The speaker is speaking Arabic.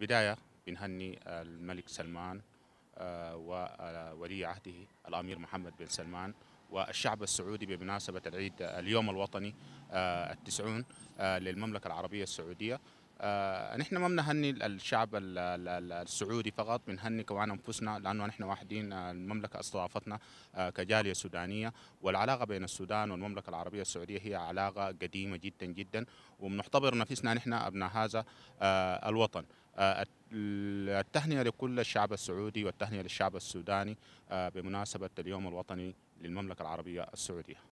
بداية بنهني الملك سلمان آه، وولي آه، عهده الأمير محمد بن سلمان والشعب السعودي بمناسبة العيد آه، اليوم الوطني التسعون للمملكة العربية السعودية نحن ما بنهني الشعب السعودي فقط بنهني كمان انفسنا لانه نحن واحدين المملكه استضافتنا كجاليه سودانيه والعلاقه بين السودان والمملكه العربيه السعوديه هي علاقه قديمه جدا جدا ومنحتبر نفسنا نحن ابناء هذا الوطن آه، التهنئة لكل الشعب السعودي والتهنئة للشعب السوداني آه، بمناسبة اليوم الوطني للمملكة العربية السعودية